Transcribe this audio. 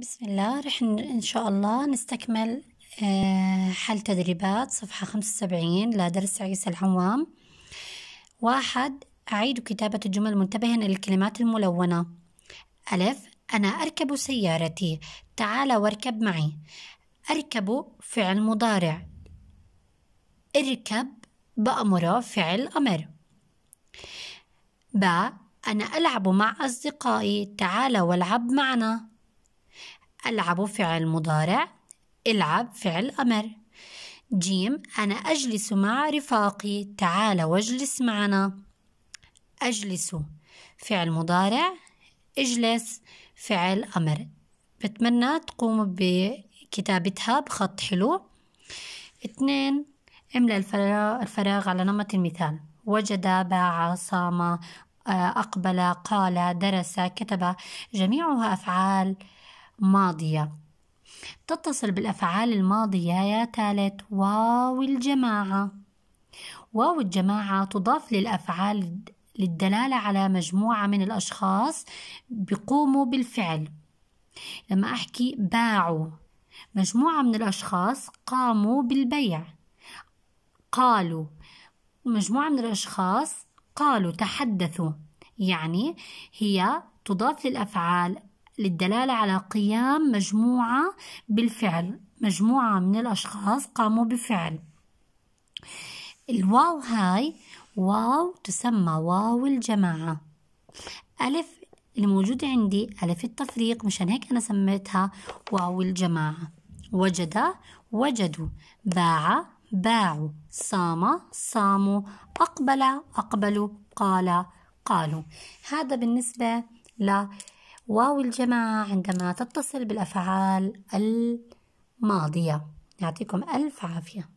بسم الله رح إن شاء الله نستكمل آه، حل تدريبات صفحة خمسة وسبعين لدرس عيسى العوام واحد أعيد كتابة الجمل منتبها للكلمات الملونة ألف أنا أركب سيارتي تعال واركب معي أركب فعل مضارع اركب بأمره فعل أمر ب أنا ألعب مع أصدقائي تعال والعب معنا ألعب فعل مضارع العب فعل أمر جيم أنا أجلس مع رفاقي تعال واجلس معنا أجلس فعل مضارع اجلس فعل أمر بتمنى تقوموا بكتابتها بخط حلو اثنين املأ الفراغ, الفراغ على نمط المثال وجد باع صام آه، أقبل قال درس كتب جميعها أفعال ماضية تتصل بالأفعال الماضية يا ثالث واو الجماعة واو الجماعة تضاف للأفعال للدلالة على مجموعة من الأشخاص بيقوموا بالفعل لما أحكي باعوا مجموعة من الأشخاص قاموا بالبيع قالوا مجموعة من الأشخاص قالوا تحدثوا يعني هي تضاف للأفعال للدلالة على قيام مجموعة بالفعل مجموعة من الأشخاص قاموا بفعل الواو هاي واو تسمى واو الجماعة ألف الموجودة عندي ألف التفريق مشان هيك أنا سميتها واو الجماعة وجد وجدوا باع باعوا صام صاموا أقبل أقبلوا قال قالوا هذا بالنسبة لا واو الجماعة عندما تتصل بالأفعال الماضية يعطيكم ألف عافية